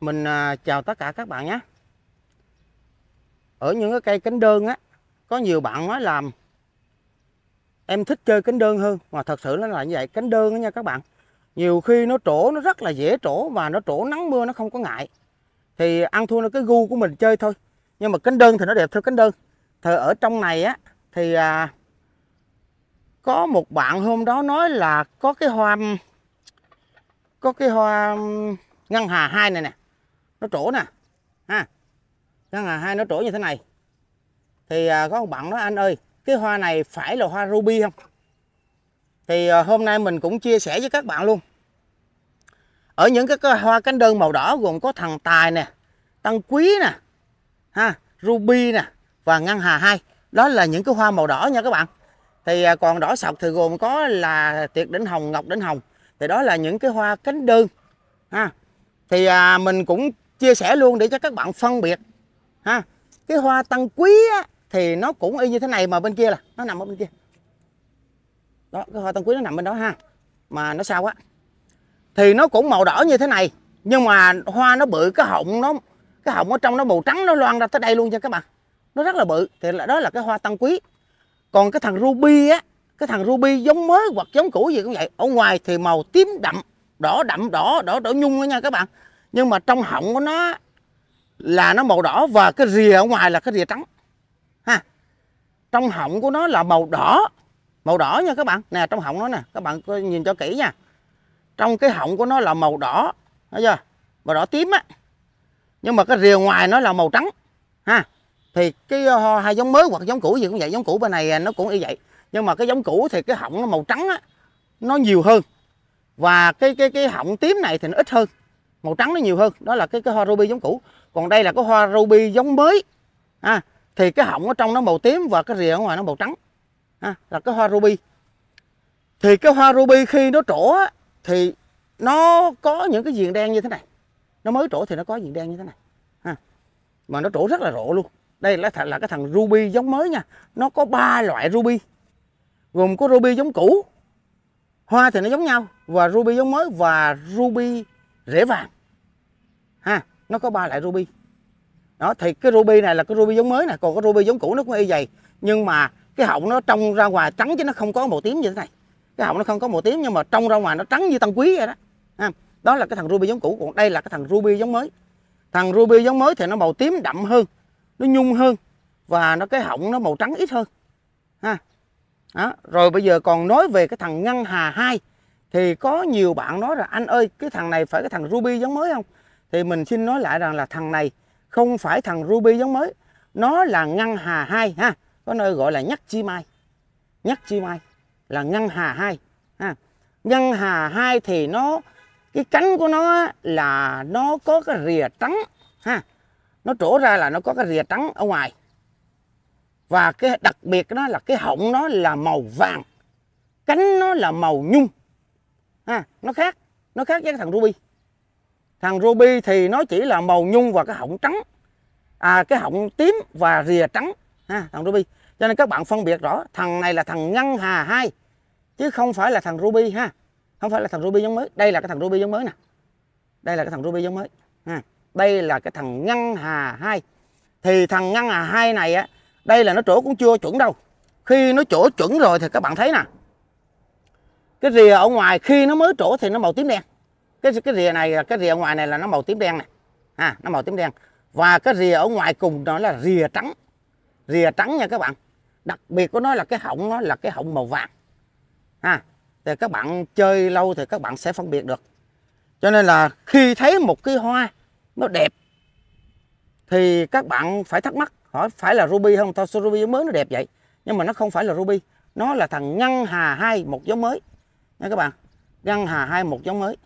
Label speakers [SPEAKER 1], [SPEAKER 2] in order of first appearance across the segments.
[SPEAKER 1] Mình à, chào tất cả các bạn nhé Ở những cái cây cánh đơn á Có nhiều bạn nói làm Em thích chơi cánh đơn hơn Mà thật sự nó là như vậy Cánh đơn á nha các bạn Nhiều khi nó trổ nó rất là dễ trổ Và nó trổ nắng mưa nó không có ngại Thì ăn thua nó cái gu của mình chơi thôi Nhưng mà cánh đơn thì nó đẹp theo cánh đơn Thì ở trong này á Thì à, có một bạn hôm đó nói là có cái hoa có cái hoa ngân hà hai này nè nó trổ nè ha đó là hai nó trổ như thế này thì à, có một bạn nói anh ơi cái hoa này phải là hoa ruby không thì à, hôm nay mình cũng chia sẻ với các bạn luôn ở những cái hoa cánh đơn màu đỏ gồm có thằng tài nè tăng quý nè ha ruby nè và ngăn hà hai đó là những cái hoa màu đỏ nha các bạn thì à, còn đỏ sọc thì gồm có là tiệc đỉnh hồng ngọc đỉnh hồng thì đó là những cái hoa cánh đơn ha thì mình cũng chia sẻ luôn để cho các bạn phân biệt ha cái hoa tăng quý á, thì nó cũng y như thế này mà bên kia là nó nằm ở bên kia đó cái hoa tăng quý nó nằm bên đó ha mà nó sao quá thì nó cũng màu đỏ như thế này nhưng mà hoa nó bự cái họng nó cái họng ở trong nó màu trắng nó loang ra tới đây luôn nha các bạn nó rất là bự thì là đó là cái hoa tăng quý còn cái thằng ruby á cái thằng ruby giống mới hoặc giống cũ gì cũng vậy ở ngoài thì màu tím đậm đỏ đậm đỏ đỏ đỏ nhung đó nha các bạn nhưng mà trong họng của nó là nó màu đỏ và cái rìa ở ngoài là cái rìa trắng ha trong họng của nó là màu đỏ màu đỏ nha các bạn nè trong họng nó nè các bạn nhìn cho kỹ nha trong cái họng của nó là màu đỏ thấy chưa màu đỏ tím á nhưng mà cái rìa ngoài nó là màu trắng ha thì cái ờ, hai giống mới hoặc giống cũ gì cũng vậy giống cũ bên này nó cũng y vậy nhưng mà cái giống cũ thì cái họng nó màu trắng á nó nhiều hơn và cái cái cái họng tím này thì nó ít hơn màu trắng nó nhiều hơn đó là cái cái hoa ruby giống cũ còn đây là cái hoa ruby giống mới à, thì cái họng ở trong nó màu tím và cái rìa ở ngoài nó màu trắng à, là cái hoa ruby thì cái hoa ruby khi nó trổ thì nó có những cái viền đen như thế này nó mới trổ thì nó có viền đen như thế này à, mà nó trổ rất là rộ luôn đây là thật là cái thằng ruby giống mới nha nó có ba loại ruby gồm có ruby giống cũ hoa thì nó giống nhau và ruby giống mới và ruby rễ vàng ha nó có ba loại ruby đó thì cái ruby này là cái ruby giống mới nè còn cái ruby giống cũ nó cũng y vậy nhưng mà cái họng nó trong ra ngoài trắng chứ nó không có màu tím như thế này cái họng nó không có màu tím nhưng mà trong ra ngoài nó trắng như tân quý vậy đó ha. đó là cái thằng ruby giống cũ còn đây là cái thằng ruby giống mới thằng ruby giống mới thì nó màu tím đậm hơn nó nhung hơn và nó cái họng nó màu trắng ít hơn ha đó. rồi bây giờ còn nói về cái thằng ngân hà 2 thì có nhiều bạn nói là anh ơi cái thằng này phải cái thằng Ruby giống mới không thì mình xin nói lại rằng là thằng này không phải thằng Ruby giống mới nó là ngăn hà 2 ha có nơi gọi là nhắc chi mai nhắc chi mai là ngăn hà 2 ha ngăn hà 2 thì nó cái cánh của nó là nó có cái rìa trắng ha nó trổ ra là nó có cái rìa trắng ở ngoài và cái đặc biệt nó là cái họng nó là màu vàng cánh nó là màu nhung ha nó khác nó khác với cái thằng ruby thằng ruby thì nó chỉ là màu nhung và cái họng trắng à cái họng tím và rìa trắng ha thằng ruby cho nên các bạn phân biệt rõ thằng này là thằng ngân hà hai chứ không phải là thằng ruby ha không phải là thằng ruby giống mới đây là cái thằng ruby giống mới nè đây là cái thằng ruby giống mới ha đây là cái thằng ngân hà hai thì thằng ngân hà hai này á đây là nó chỗ cũng chưa chuẩn đâu khi nó chỗ chuẩn rồi thì các bạn thấy nè cái rìa ở ngoài khi nó mới trổ thì nó màu tím đen cái cái rìa này cái rìa ngoài này là nó màu tím đen này à, nó màu tím đen và cái rìa ở ngoài cùng nó là rìa trắng rìa trắng nha các bạn đặc biệt của nó là cái họng nó là cái họng màu vàng à, thì các bạn chơi lâu thì các bạn sẽ phân biệt được cho nên là khi thấy một cái hoa nó đẹp thì các bạn phải thắc mắc hỏi phải là ruby không thôi ruby mới nó đẹp vậy nhưng mà nó không phải là ruby nó là thằng ngân hà hai một giống mới nha các bạn răng hà hai một giống mới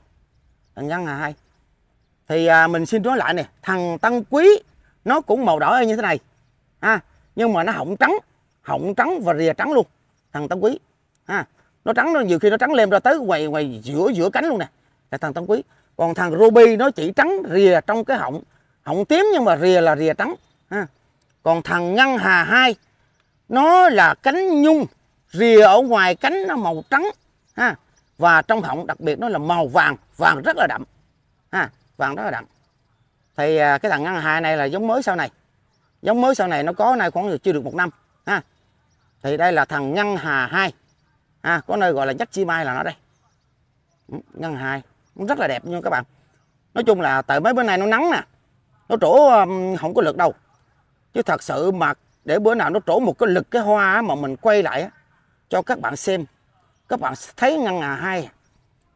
[SPEAKER 1] thằng răng hà hai thì à, mình xin nói lại nè thằng tân quý nó cũng màu đỏ như thế này ha à, nhưng mà nó họng trắng họng trắng và rìa trắng luôn thằng tân quý ha à, nó trắng nó nhiều khi nó trắng lem ra tới quầy quầy giữa giữa cánh luôn nè là thằng tân quý còn thằng ruby nó chỉ trắng rìa trong cái họng họng tím nhưng mà rìa là rìa trắng ha còn thằng ngân hà hai nó là cánh nhung rìa ở ngoài cánh nó màu trắng ha và trong họng đặc biệt nó là màu vàng vàng rất là đậm ha vàng rất là đậm thì à, cái thằng ngăn hai này là giống mới sau này giống mới sau này nó có nay khoảng chưa được một năm ha thì đây là thằng ngăn hà hai ha có nơi gọi là nhắc chi mai là nó đây ừ, ngăn hai rất là đẹp nha các bạn nói chung là tại mấy bữa nay nó nắng nè nó trổ không có lực đâu chứ thật sự mà để bữa nào nó trổ một cái lực cái hoa mà mình quay lại cho các bạn xem các bạn thấy ngân hà hai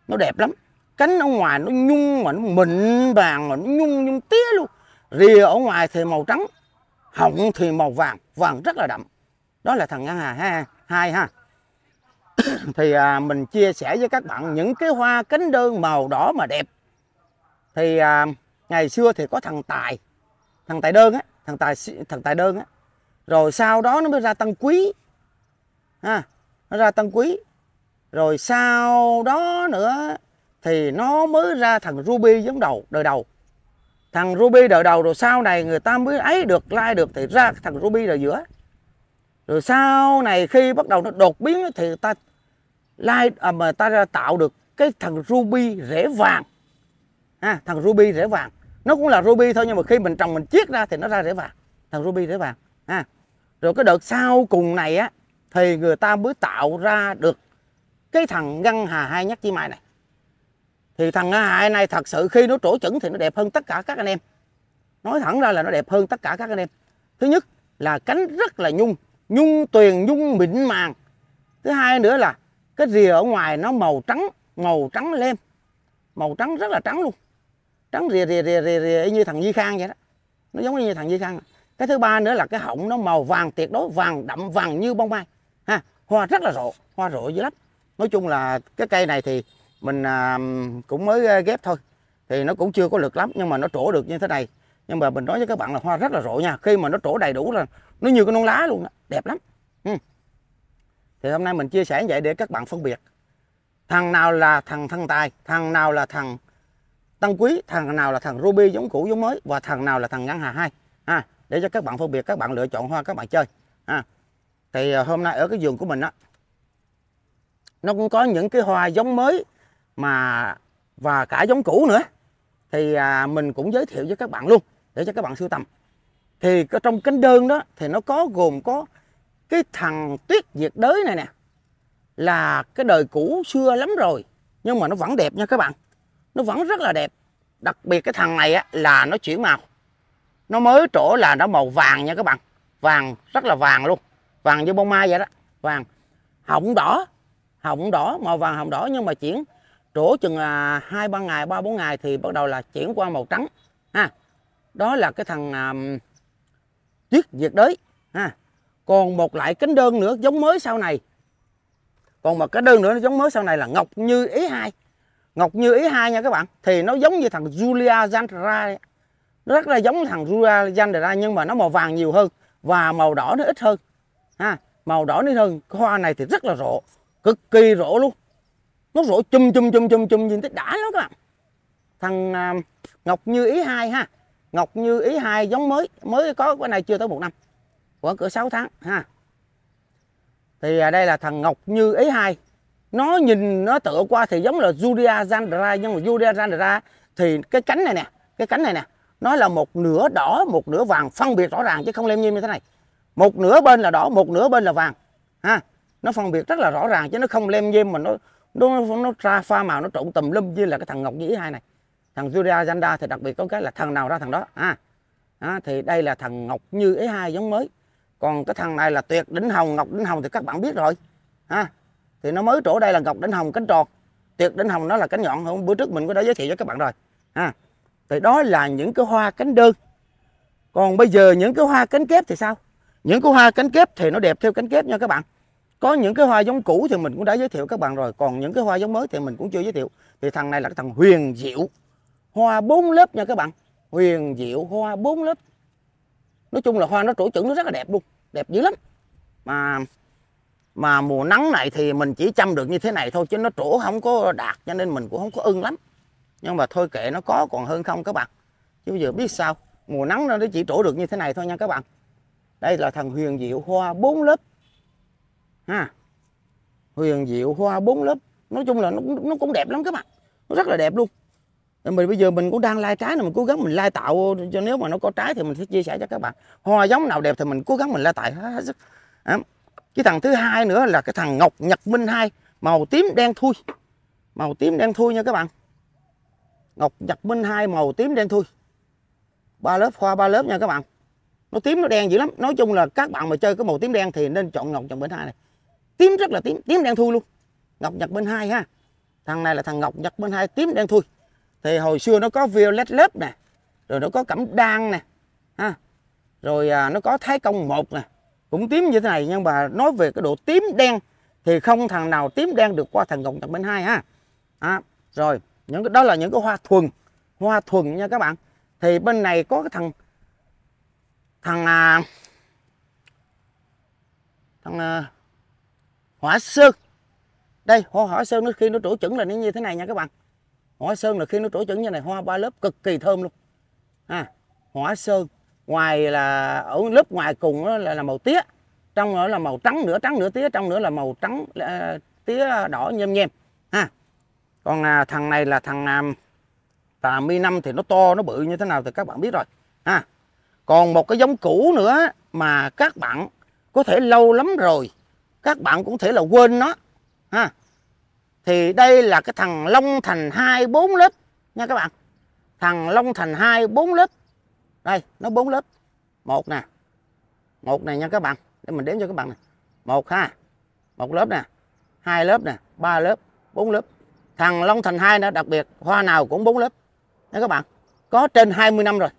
[SPEAKER 1] nó đẹp lắm cánh ở ngoài nó nhung mà nó mịn vàng mà nó nhung nhung tía luôn rìa ở ngoài thì màu trắng họng thì màu vàng vàng rất là đậm đó là thằng ngân hà ha hai ha thì à, mình chia sẻ với các bạn những cái hoa cánh đơn màu đỏ mà đẹp thì à, ngày xưa thì có thằng tài thằng tài đơn á thằng tài thằng tài đơn á rồi sau đó nó mới ra tăng quý ha nó ra tăng quý rồi sau đó nữa thì nó mới ra thằng Ruby giống đầu đời đầu thằng Ruby đời đầu rồi sau này người ta mới ấy được like được thì ra thằng Ruby đời giữa rồi sau này khi bắt đầu nó đột biến thì ta like à, mà ta ra tạo được cái thằng Ruby rễ vàng à, thằng Ruby rễ vàng nó cũng là Ruby thôi nhưng mà khi mình trồng mình chiết ra thì nó ra rễ vàng thằng Ruby rễ vàng à. rồi cái đợt sau cùng này á thì người ta mới tạo ra được cái thằng găng hà hai nhắc chi mai này thì thằng hà hai này thật sự khi nó trổ chuẩn thì nó đẹp hơn tất cả các anh em nói thẳng ra là nó đẹp hơn tất cả các anh em thứ nhất là cánh rất là nhung nhung tuyền nhung mịn màng thứ hai nữa là cái rìa ở ngoài nó màu trắng màu trắng lem màu trắng rất là trắng luôn trắng rìa rìa rìa rìa, rìa như thằng duy khang vậy đó nó giống như thằng duy khang cái thứ ba nữa là cái họng nó màu vàng tuyệt đối vàng đậm vàng như bông mai ha hoa rất là rộ hoa rộ dữ lắm nói chung là cái cây này thì mình à, cũng mới à, ghép thôi thì nó cũng chưa có lực lắm nhưng mà nó trổ được như thế này nhưng mà mình nói với các bạn là hoa rất là rộ nha khi mà nó trổ đầy đủ là nó như cái non lá luôn đó đẹp lắm ừ. thì hôm nay mình chia sẻ như vậy để các bạn phân biệt thằng nào là thằng thân tài thằng nào là thằng tăng quý thằng nào là thằng ruby giống cũ giống mới và thằng nào là thằng ngắn hà hai à, để cho các bạn phân biệt các bạn lựa chọn hoa các bạn chơi à, thì à, hôm nay ở cái vườn của mình á nó cũng có những cái hoa giống mới mà và cả giống cũ nữa thì à, mình cũng giới thiệu với các bạn luôn để cho các bạn sưu tầm thì trong cánh đơn đó thì nó có gồm có cái thằng tuyết diệt đới này nè là cái đời cũ xưa lắm rồi nhưng mà nó vẫn đẹp nha các bạn nó vẫn rất là đẹp đặc biệt cái thằng này á, là nó chuyển màu nó mới trổ là nó màu vàng nha các bạn vàng rất là vàng luôn vàng như bông mai vậy đó vàng hồng đỏ hồng đỏ màu vàng hồng đỏ nhưng mà chuyển trổ chừng hai ba ngày ba bốn ngày thì bắt đầu là chuyển qua màu trắng ha đó là cái thằng à, tuyết nhiệt đới ha còn một loại cánh đơn nữa giống mới sau này còn một cái đơn nữa nó giống mới sau này là ngọc như ý hai ngọc như ý hai nha các bạn thì nó giống như thằng julia zandra nó rất là giống thằng julia zandra nhưng mà nó màu vàng nhiều hơn và màu đỏ nó ít hơn ha màu đỏ nó hơn cái hoa này thì rất là rộ cực kỳ rỗ luôn nó rỗ chum chum chum chum chum nhìn thấy đã lắm các bạn thằng uh, ngọc như ý hai ha ngọc như ý hai giống mới mới có cái này chưa tới một năm khoảng cửa 6 tháng ha thì uh, đây là thằng ngọc như ý hai nó nhìn nó tựa qua thì giống là Julia Zandra nhưng mà Julia Zandra thì cái cánh này nè cái cánh này nè nó là một nửa đỏ một nửa vàng phân biệt rõ ràng chứ không lem nhem như thế này một nửa bên là đỏ một nửa bên là vàng ha nó phân biệt rất là rõ ràng chứ nó không lem dêm mà nó nó nó nó ra pha màu nó trộn tùm lum như là cái thằng ngọc nhĩ hai này thằng Julia Zanda thì đặc biệt có cái là thằng nào ra thằng đó à, à thì đây là thằng ngọc như ấy hai giống mới còn cái thằng này là tuyệt đỉnh hồng ngọc đỉnh hồng thì các bạn biết rồi ha à, thì nó mới chỗ đây là ngọc đỉnh hồng cánh tròn tuyệt đỉnh hồng nó là cánh nhọn không bữa trước mình có đã giới thiệu cho các bạn rồi ha à, thì đó là những cái hoa cánh đơn còn bây giờ những cái hoa cánh kép thì sao những cái hoa cánh kép thì nó đẹp theo cánh kép nha các bạn có những cái hoa giống cũ thì mình cũng đã giới thiệu các bạn rồi còn những cái hoa giống mới thì mình cũng chưa giới thiệu thì thằng này là cái thằng huyền diệu hoa bốn lớp nha các bạn huyền diệu hoa bốn lớp nói chung là hoa nó trổ chững nó rất là đẹp luôn đẹp dữ lắm mà mà mùa nắng này thì mình chỉ chăm được như thế này thôi chứ nó trổ không có đạt cho nên mình cũng không có ưng lắm nhưng mà thôi kệ nó có còn hơn không các bạn chứ giờ biết sao mùa nắng nó chỉ trổ được như thế này thôi nha các bạn đây là thằng huyền diệu hoa bốn lớp ha huyền diệu hoa bốn lớp nói chung là nó cũng, nó cũng đẹp lắm các bạn nó rất là đẹp luôn mình bây giờ mình cũng đang lai trái này mình cố gắng mình lai tạo cho nếu mà nó có trái thì mình sẽ chia sẻ cho các bạn hoa giống nào đẹp thì mình cố gắng mình lai tạo hết sức cái thằng thứ hai nữa là cái thằng ngọc nhật minh hai màu tím đen thui màu tím đen thui nha các bạn ngọc nhật minh hai màu tím đen thui ba lớp hoa ba lớp nha các bạn nó tím nó đen dữ lắm nói chung là các bạn mà chơi cái màu tím đen thì nên chọn ngọc nhật minh hai này tím rất là tím tím đen thui luôn ngọc nhật bên hai ha thằng này là thằng ngọc nhật bên hai tím đen thui thì hồi xưa nó có violet lớp nè rồi nó có cẩm đan nè ha rồi à, nó có thái công một nè cũng tím như thế này nhưng mà nói về cái độ tím đen thì không thằng nào tím đen được qua thằng ngọc nhật bên hai ha à, rồi những cái đó là những cái hoa thuần hoa thuần nha các bạn thì bên này có cái thằng thằng à, thằng à, hỏa sơn đây hoa hỏa sơn nó khi nó trổ chuẩn là nó như thế này nha các bạn hỏa sơn là khi nó trổ chuẩn như này hoa ba lớp cực kỳ thơm luôn à, hỏa sơn ngoài là ở lớp ngoài cùng đó là, là màu tía trong nữa là màu trắng nửa trắng nửa tía trong nữa là màu trắng là, tía đỏ nhem nhem ha à, còn à, thằng này là thằng à, tà mi năm thì nó to nó bự như thế nào thì các bạn biết rồi ha à, còn một cái giống cũ nữa mà các bạn có thể lâu lắm rồi các bạn cũng thể là quên nó ha thì đây là cái thằng long thành hai bốn lớp nha các bạn thằng long thành hai bốn lớp đây nó bốn lớp một nè một này nha các bạn để mình đếm cho các bạn này một ha một lớp nè hai lớp nè ba lớp bốn lớp thằng long thành hai nó đặc biệt hoa nào cũng bốn lớp nha các bạn có trên 20 năm rồi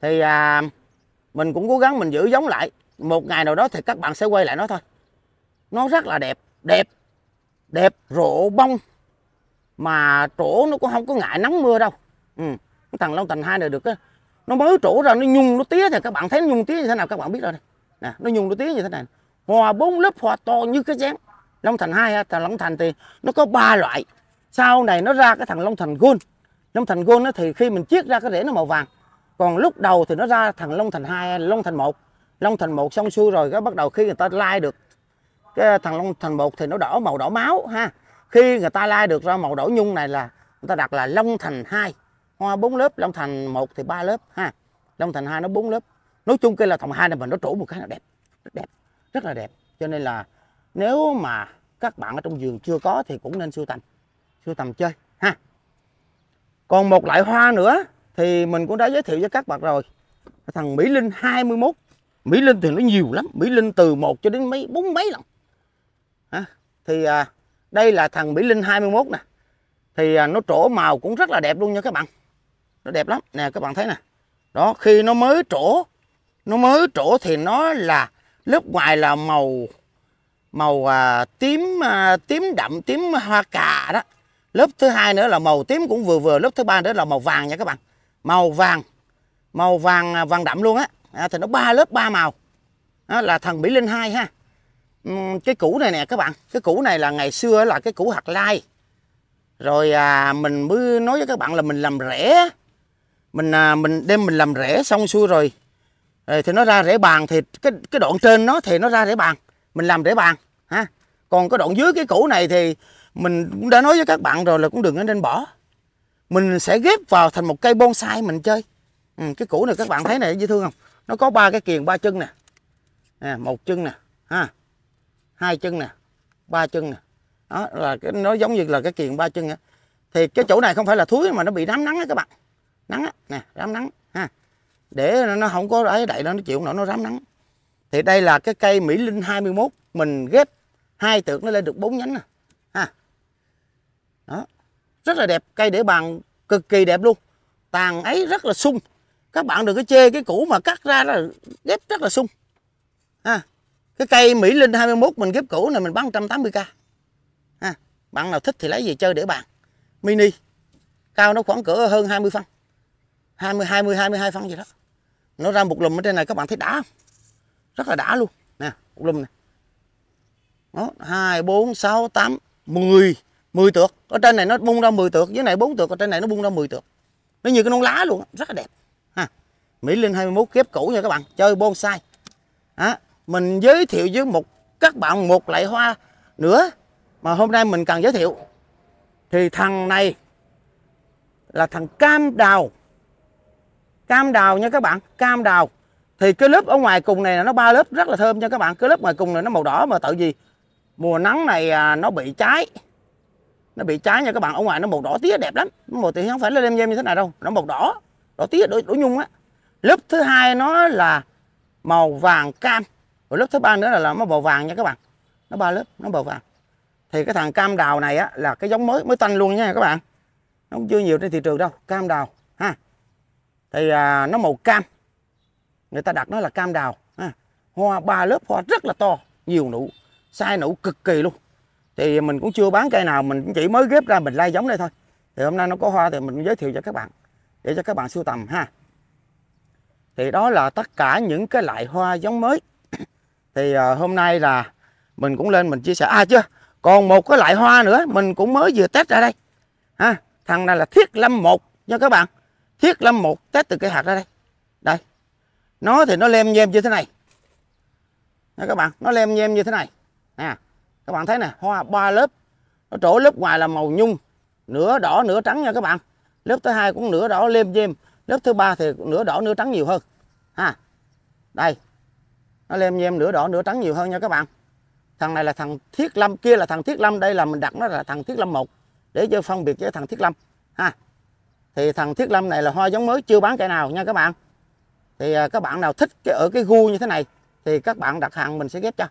[SPEAKER 1] thì à, mình cũng cố gắng mình giữ giống lại một ngày nào đó thì các bạn sẽ quay lại nó thôi nó rất là đẹp đẹp đẹp rộ bông mà trổ nó cũng không có ngại nắng mưa đâu ừ. thằng long thành hai này được á nó mới trổ ra nó nhung nó tía thì các bạn thấy nó nhung tía như thế nào các bạn biết rồi đây. nè nó nhung nó tía như thế này hoa bốn lớp hoa to như cái chén long thành hai thằng long thành thì nó có ba loại sau này nó ra cái thằng long thành gôn long thành gôn nó thì khi mình chiết ra cái rễ nó màu vàng còn lúc đầu thì nó ra thằng long thành hai long thành một long thành một xong xuôi rồi cái bắt đầu khi người ta lai like được cái thằng long thành một thì nó đỏ màu đỏ máu ha khi người ta lai được ra màu đỏ nhung này là người ta đặt là long thành 2 hoa bốn lớp long thành một thì ba lớp ha long thành hai nó bốn lớp nói chung cây là thòng hai này mình nó trổ một cái là đẹp rất đẹp rất là đẹp cho nên là nếu mà các bạn ở trong vườn chưa có thì cũng nên sưu tầm sưu tầm chơi ha còn một loại hoa nữa thì mình cũng đã giới thiệu với các bạn rồi thằng mỹ linh 21 mỹ linh thì nó nhiều lắm mỹ linh từ một cho đến mấy bốn mấy lần thì à, đây là thằng Mỹ Linh 21 nè thì à, nó trổ màu cũng rất là đẹp luôn nha các bạn nó đẹp lắm nè các bạn thấy nè đó khi nó mới trổ nó mới trổ thì nó là lớp ngoài là màu màu à, tím à, tím đậm tím hoa cà đó lớp thứ hai nữa là màu tím cũng vừa vừa lớp thứ ba nữa là màu vàng nha các bạn màu vàng màu vàng à, vàng đậm luôn á à, thì nó ba lớp ba màu đó là thằng Mỹ Linh 2 ha Ừ, cái củ này nè các bạn cái củ này là ngày xưa là cái củ hạt lai rồi à, mình mới nói với các bạn là mình làm rẻ mình à, mình đem mình làm rẻ xong xuôi rồi rồi thì nó ra rễ bàn thì cái cái đoạn trên nó thì nó ra rễ bàn mình làm rễ bàn ha còn cái đoạn dưới cái củ này thì mình cũng đã nói với các bạn rồi là cũng đừng nên bỏ mình sẽ ghép vào thành một cây bonsai mình chơi ừ, cái củ này các bạn thấy này dễ thương không nó có ba cái kiền ba chân nè à, một chân nè ha hai chân nè ba chân nè đó là cái, nó giống như là cái kiền ba chân á thì cái chỗ này không phải là thúi mà nó bị rám nắng á các bạn nắng á nè rám nắng ha để nó không có ấy đậy nó chịu nổi nó rám nắng thì đây là cái cây mỹ linh 21 mình ghép hai tượng nó lên được bốn nhánh nè ha đó rất là đẹp cây để bàn cực kỳ đẹp luôn tàn ấy rất là sung các bạn đừng có chê cái củ mà cắt ra là ghép rất là sung ha cái cây Mỹ Linh 21 mình ghép cũ này mình bán 180k ha. bạn nào thích thì lấy về chơi để bàn mini cao nó khoảng cỡ hơn 20 phân 20 20 22 phân gì đó nó ra một lùm ở trên này các bạn thấy đã không rất là đã luôn nè một lùm này nó 2 4 6 8 10 10 tược ở trên này nó bung ra 10 tược dưới này 4 tược ở trên này nó bung ra 10 tược nó như cái non lá luôn rất là đẹp ha Mỹ Linh 21 ghép cũ nha các bạn chơi bonsai đó mình giới thiệu với một các bạn một loại hoa nữa mà hôm nay mình cần giới thiệu thì thằng này là thằng cam đào cam đào nha các bạn cam đào thì cái lớp ở ngoài cùng này là nó ba lớp rất là thơm nha các bạn cái lớp ngoài cùng này nó màu đỏ mà tại vì mùa nắng này à, nó bị cháy nó bị cháy nha các bạn ở ngoài nó màu đỏ tía đẹp lắm màu thì không phải là đem nhem như thế này đâu nó màu đỏ đỏ tía đỏ, đỏ nhung á lớp thứ hai nó là màu vàng cam rồi lớp thứ ba nữa là, là nó bò vàng nha các bạn nó ba lớp nó bò vàng thì cái thằng cam đào này á, là cái giống mới mới tanh luôn nha các bạn nó chưa nhiều trên thị trường đâu cam đào ha thì à, nó màu cam người ta đặt nó là cam đào ha. hoa ba lớp hoa rất là to nhiều nụ sai nụ cực kỳ luôn thì mình cũng chưa bán cây nào mình chỉ mới ghép ra mình lai giống đây thôi thì hôm nay nó có hoa thì mình giới thiệu cho các bạn để cho các bạn sưu tầm ha thì đó là tất cả những cái loại hoa giống mới thì uh, hôm nay là mình cũng lên mình chia sẻ à chưa còn một cái loại hoa nữa mình cũng mới vừa test ra đây ha thằng này là thiết lâm một nha các bạn thiết lâm một test từ cây hạt ra đây đây nó thì nó lem nhem như thế này nha các bạn nó lem nhem như thế này nè các bạn thấy nè hoa ba lớp nó trổ lớp ngoài là màu nhung nửa đỏ nửa trắng nha các bạn lớp thứ hai cũng nửa đỏ lem nhem lớp thứ ba thì nửa đỏ nửa trắng nhiều hơn ha đây nó lem nhem nửa đỏ nửa trắng nhiều hơn nha các bạn thằng này là thằng thiết lâm kia là thằng thiết lâm đây là mình đặt nó là thằng thiết lâm một để cho phân biệt với thằng thiết lâm ha thì thằng thiết lâm này là hoa giống mới chưa bán cây nào nha các bạn thì à, các bạn nào thích cái ở cái gu như thế này thì các bạn đặt hàng mình sẽ ghép cho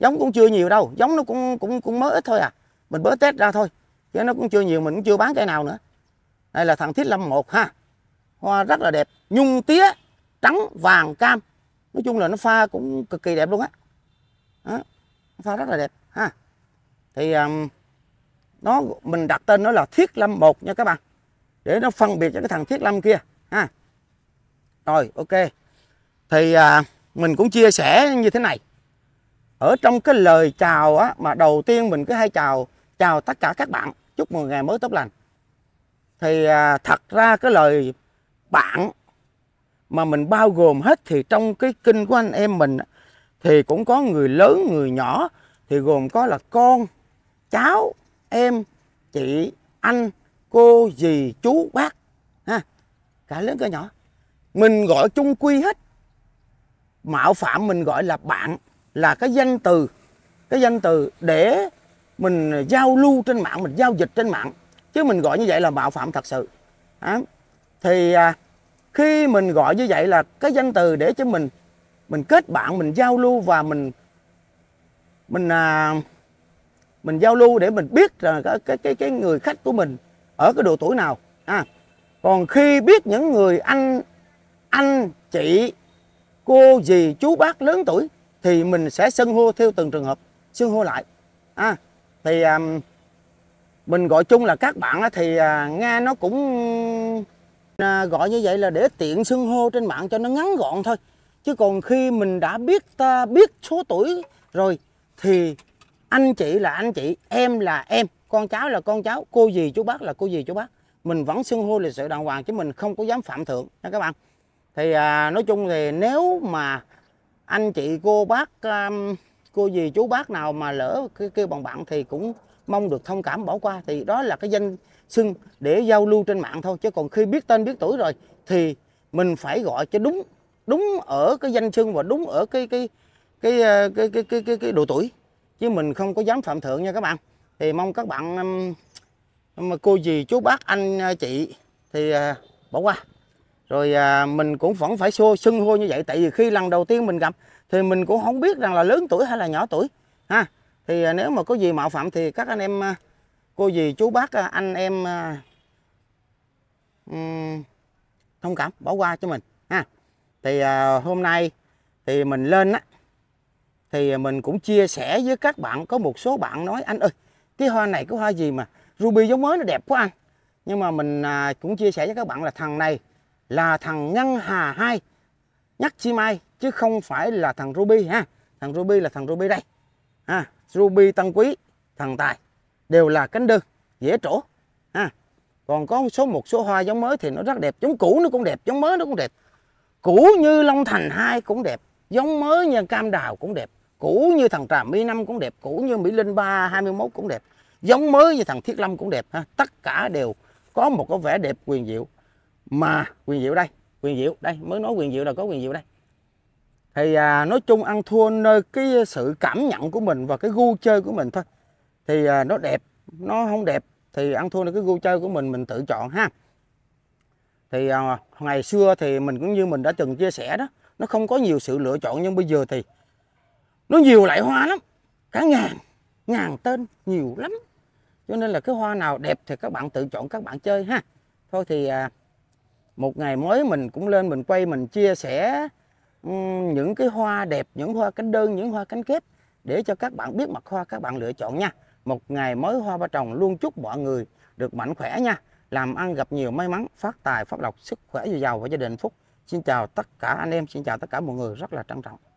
[SPEAKER 1] giống cũng chưa nhiều đâu giống nó cũng cũng cũng mới ít thôi à mình bớt test ra thôi chứ nó cũng chưa nhiều mình cũng chưa bán cây nào nữa đây là thằng thiết lâm một ha hoa rất là đẹp nhung tía trắng vàng cam nói chung là nó pha cũng cực kỳ đẹp luôn á đó. pha rất là đẹp ha thì um, nó mình đặt tên nó là thiết lâm một nha các bạn để nó phân biệt cho cái thằng thiết lâm kia ha rồi ok thì à, mình cũng chia sẻ như thế này ở trong cái lời chào á mà đầu tiên mình cứ hay chào chào tất cả các bạn chúc mừng ngày mới tốt lành thì à, thật ra cái lời bạn mà mình bao gồm hết thì trong cái kinh của anh em mình thì cũng có người lớn người nhỏ thì gồm có là con cháu em chị anh cô dì chú bác ha cả lớn cả nhỏ mình gọi chung quy hết mạo phạm mình gọi là bạn là cái danh từ cái danh từ để mình giao lưu trên mạng mình giao dịch trên mạng chứ mình gọi như vậy là mạo phạm thật sự à, thì à, khi mình gọi như vậy là cái danh từ để cho mình mình kết bạn mình giao lưu và mình mình à, mình giao lưu để mình biết là cái cái cái, cái người khách của mình ở cái độ tuổi nào à, còn khi biết những người anh anh chị cô dì chú bác lớn tuổi thì mình sẽ xưng hô theo từng trường hợp xưng hô lại à, thì à, mình gọi chung là các bạn thì à, nghe nó cũng gọi như vậy là để tiện xưng hô trên mạng cho nó ngắn gọn thôi chứ còn khi mình đã biết ta biết số tuổi rồi thì anh chị là anh chị em là em con cháu là con cháu cô gì chú bác là cô gì chú bác mình vẫn xưng hô lịch sự đàng hoàng chứ mình không có dám phạm thượng nha các bạn thì à, nói chung thì nếu mà anh chị cô bác à, cô gì chú bác nào mà lỡ kêu bằng bạn thì cũng mong được thông cảm bỏ qua thì đó là cái danh xưng để giao lưu trên mạng thôi chứ còn khi biết tên biết tuổi rồi thì mình phải gọi cho đúng đúng ở cái danh xưng và đúng ở cái cái cái ờ, cái cái cái cái, cái, độ tuổi chứ mình không có dám phạm thượng nha các bạn thì mong các bạn mà cô gì chú bác anh ờ, chị thì ờ, bỏ qua rồi mình cũng vẫn phải xô xưng hô như vậy tại vì khi lần đầu tiên mình gặp thì mình cũng không biết rằng là lớn tuổi hay là nhỏ tuổi ha thì nếu mà có gì mạo phạm thì các anh em cô dì chú bác à, anh em à, thông cảm bỏ qua cho mình ha thì à, hôm nay thì mình lên á thì mình cũng chia sẻ với các bạn có một số bạn nói anh ơi cái hoa này cái hoa gì mà ruby giống mới nó đẹp quá anh nhưng mà mình cũng chia sẻ với các bạn là thằng này là thằng ngân hà hai nhắc chi mai chứ không phải là thằng ruby ha thằng ruby là thằng ruby đây ha ruby tân quý thần tài đều là cánh đơn dễ trổ ha còn có một số một số hoa giống mới thì nó rất đẹp giống cũ nó cũng đẹp giống mới nó cũng đẹp cũ như long thành hai cũng đẹp giống mới như cam đào cũng đẹp cũ như thằng trà mi năm cũng đẹp cũ như mỹ linh ba hai mươi cũng đẹp giống mới như thằng thiết lâm cũng đẹp ha tất cả đều có một cái vẻ đẹp quyền diệu mà quyền diệu đây quyền diệu đây mới nói quyền diệu là có quyền diệu đây thì à, nói chung ăn thua nơi cái sự cảm nhận của mình và cái gu chơi của mình thôi thì à, nó đẹp nó không đẹp thì ăn thua là cái gu chơi của mình mình tự chọn ha thì à, ngày xưa thì mình cũng như mình đã từng chia sẻ đó nó không có nhiều sự lựa chọn nhưng bây giờ thì nó nhiều loại hoa lắm cả ngàn ngàn tên nhiều lắm cho nên là cái hoa nào đẹp thì các bạn tự chọn các bạn chơi ha thôi thì à, một ngày mới mình cũng lên mình quay mình chia sẻ um, những cái hoa đẹp những hoa cánh đơn những hoa cánh kép để cho các bạn biết mặt hoa các bạn lựa chọn nha một ngày mới hoa ba trồng luôn chúc mọi người được mạnh khỏe nha làm ăn gặp nhiều may mắn phát tài phát lộc sức khỏe dồi dào và gia đình phúc xin chào tất cả anh em xin chào tất cả mọi người rất là trân trọng